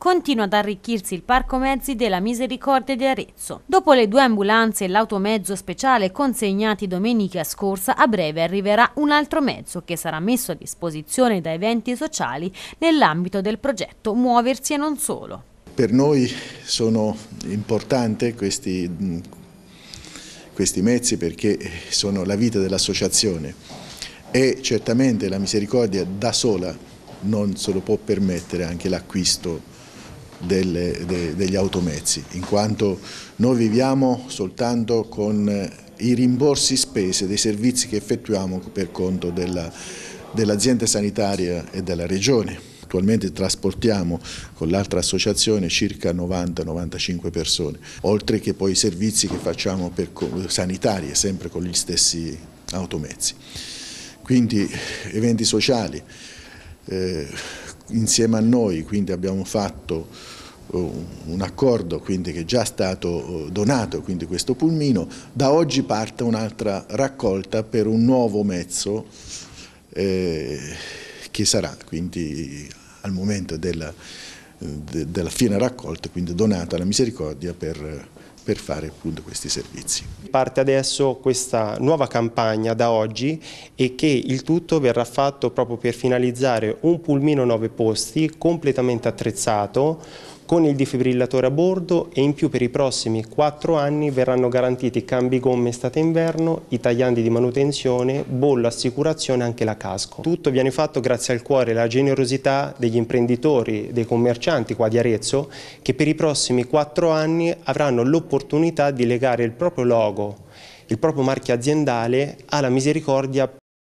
continua ad arricchirsi il parco mezzi della Misericordia di Arezzo. Dopo le due ambulanze e l'automezzo speciale consegnati domenica scorsa, a breve arriverà un altro mezzo che sarà messo a disposizione da eventi sociali nell'ambito del progetto Muoversi e non solo. Per noi sono importanti questi, questi mezzi perché sono la vita dell'associazione e certamente la misericordia da sola non se lo può permettere anche l'acquisto delle, de, degli automezzi, in quanto noi viviamo soltanto con eh, i rimborsi spese dei servizi che effettuiamo per conto dell'azienda dell sanitaria e della regione. Attualmente trasportiamo con l'altra associazione circa 90-95 persone, oltre che poi i servizi che facciamo per, sanitari, sempre con gli stessi automezzi. Quindi eventi sociali, eh, insieme a noi quindi abbiamo fatto eh, un accordo quindi, che è già stato eh, donato, quindi questo pulmino, da oggi parte un'altra raccolta per un nuovo mezzo eh, che sarà quindi al momento della, eh, della fine raccolta, quindi donata alla misericordia per per fare appunto questi servizi. Parte adesso questa nuova campagna da oggi e che il tutto verrà fatto proprio per finalizzare un pulmino 9 posti completamente attrezzato con il difibrillatore a bordo e in più per i prossimi 4 anni verranno garantiti cambi gomme estate-inverno, i tagliandi di manutenzione, bollo, assicurazione e anche la casco. Tutto viene fatto grazie al cuore e alla generosità degli imprenditori, dei commercianti qua di Arezzo che per i prossimi 4 anni avranno l'opportunità di legare il proprio logo il proprio marchio aziendale alla misericordia